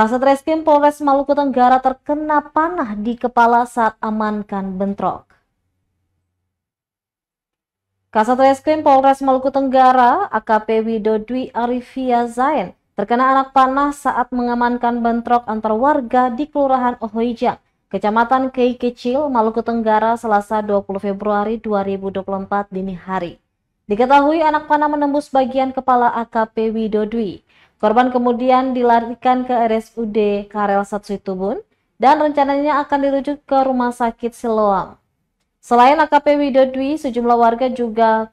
Kasat Reskrim Polres Maluku Tenggara terkena panah di kepala saat amankan bentrok. Kasat Reskrim Polres Maluku Tenggara AKP Widodwi Arifia Zain terkena anak panah saat mengamankan bentrok antar warga di Kelurahan Ohoijang, Kecamatan Kei Kecil, Maluku Tenggara Selasa 20 Februari 2024 dini hari. Diketahui anak panah menembus bagian kepala AKP Widodwi. Korban kemudian dilarikan ke RSUD Karel Satsuitubun dan rencananya akan dirujuk ke Rumah Sakit Siloam. Selain AKP Widodwi, sejumlah warga juga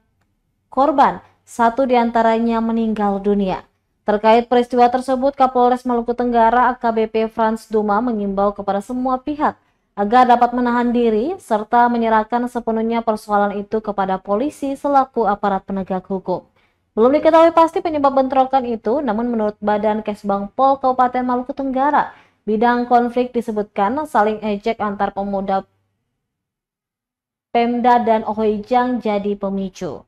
korban, satu diantaranya meninggal dunia. Terkait peristiwa tersebut, Kapolres Maluku Tenggara AKBP Franz Duma mengimbau kepada semua pihak agar dapat menahan diri serta menyerahkan sepenuhnya persoalan itu kepada polisi selaku aparat penegak hukum. Belum diketahui pasti penyebab bentrokan itu, namun menurut Badan Kesbang Pol Kabupaten Maluku Tenggara, bidang konflik disebutkan saling ejek antar pemuda Pemda dan Ohijang jadi pemicu.